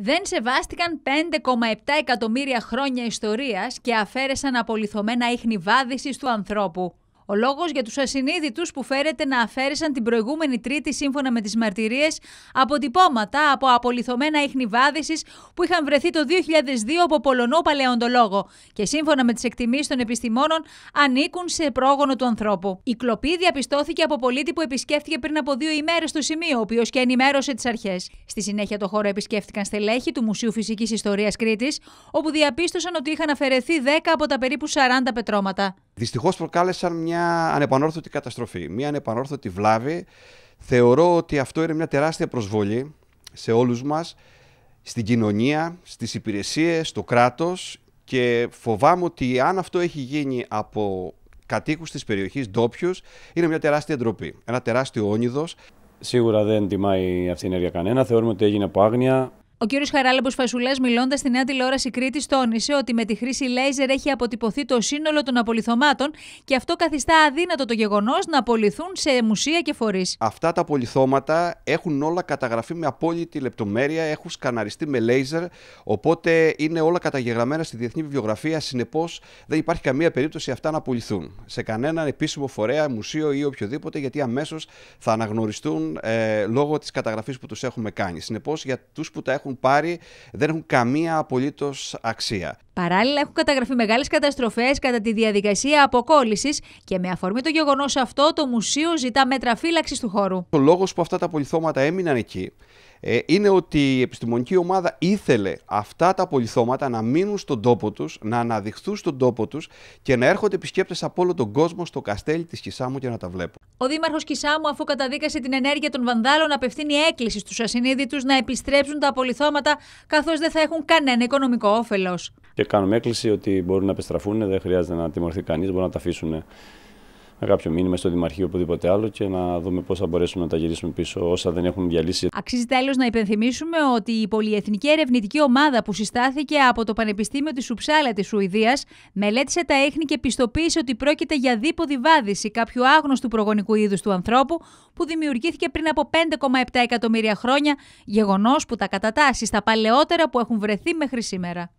δεν σεβάστηκαν 5,7 εκατομμύρια χρόνια ιστορίας και αφαίρεσαν απολυθωμένα ίχνη βάδισης του ανθρώπου. Ο λόγος για τους ασυνείδητους που φέρεται να αφαίρεσαν την προηγούμενη Τρίτη σύμφωνα με τις μαρτυρίες αποτυπώματα από απολυθωμένα ίχνη βάδηση που είχαν βρεθεί το 2002 από Πολωνό παλαιοντολόγο και σύμφωνα με τις εκτιμήσεις των επιστημόνων ανήκουν σε πρόγονο του ανθρώπου. Η κλοπή διαπιστώθηκε από πολίτη που επισκέφθηκε πριν από δύο ημέρες το σημείο, ο οποίος και ενημέρωσε τις αρχές. Στη συνέχεια το χώρο επισκέφτηκαν στελέχη του Μουσείου Φυσικής Ιστορίας Κρήτης, όπου διαπίστωσαν ότι είχαν αφαιρεθεί 10 από τα περίπου 40 πετρώματα δυστυχώς προκάλεσαν μια ανεπανόρθωτη καταστροφή, μια ανεπανόρθωτη βλάβη. Θεωρώ ότι αυτό είναι μια τεράστια προσβολή σε όλους μας, στην κοινωνία, στις υπηρεσίες, στο κράτος και φοβάμαι ότι αν αυτό έχει γίνει από κατοίκους της περιοχής ντόπιους, είναι μια τεράστια ντροπή, ένα τεράστιο όνειδος. Σίγουρα δεν τιμάει αυτή η ενέργεια κανένα. Θεωρούμε ότι έγινε από άγνοια. Ο κύριος Χαράλαμπος Φασουλάς, μιλώντας στη νέα τηλεόραση Κρήτη, τόνισε ότι με τη χρήση λέιζερ έχει αποτυπωθεί το σύνολο των απολυθωμάτων και αυτό καθιστά αδύνατο το γεγονός να απολυθούν σε μουσεία και φορείς. Αυτά τα απολυθώματα έχουν όλα καταγραφεί με απόλυτη λεπτομέρεια, έχουν σκαναριστεί με λέιζερ, οπότε είναι όλα καταγεγραμμένα στη διεθνή βιβλιογραφία. Συνεπώς, δεν υπάρχει καμία περίπτωση αυτά να απολυθούν σε κανέναν επίσημο φορέα, μουσείο ή οποιοδήποτε, γιατί αμέσως θα αναγνωριστούν ε, λόγω της καταγραφής που τους έχουμε κάνει. Συνεπώς, για τους που τα έχουν έχουν πάρει δεν έχουν καμία απολύτως αξία. Παράλληλα, έχουν καταγραφεί μεγάλες καταστροφές κατά τη διαδικασία αποκόλλησης και με αφορμή το γεγονός αυτό, το μουσείο ζητά μέτρα φύλαξης του χώρου. Ο λόγος που αυτά τα πολυθώματα έμειναν εκεί ε, είναι ότι η επιστημονική ομάδα ήθελε αυτά τα πολυθώματα να μείνουν στον τόπο τους, να αναδειχθούν στον τόπο τους και να έρχονται επισκέπτες από όλο τον κόσμο στο καστέλι της Κισάμου και να τα βλέπουν. Ο Δήμαρχος Κισάμου, αφού καταδίκασε την ενέργεια των βανδάλων, απευθύνει έκκληση στους ασυνείδητους να επιστρέψουν τα πολυθώματα καθώς δεν θα έχουν κανένα οικονομικό όφελος. Και κάνουμε έκκληση ότι μπορούν να επιστραφούν, δεν χρειάζεται να τιμωρηθεί κανείς, μπορούν να τα αφήσουν με κάποιο μήνυμα στο Δημαρχείο ή οπουδήποτε άλλο και να δούμε πώς θα μπορέσουν να τα γυρίσουν πίσω όσα δεν έχουν διαλύσει. Αξίζει τέλος να υπενθυμίσουμε ότι η πολυεθνική ερευνητική ομάδα που συστάθηκε από το Πανεπιστήμιο της Σουψάλα της Σουηδίας μελέτησε τα έχνη και πιστοποίησε ότι πρόκειται για δίποδη βάδιση κάποιου άγνωστου προγονικού είδους του ανθρώπου που δημιουργήθηκε πριν από 5,7 εκατομμύρια χρόνια, γεγονός που τα κατατάσσει στα παλαιότερα που έχουν βρεθεί μέχρι σήμερα.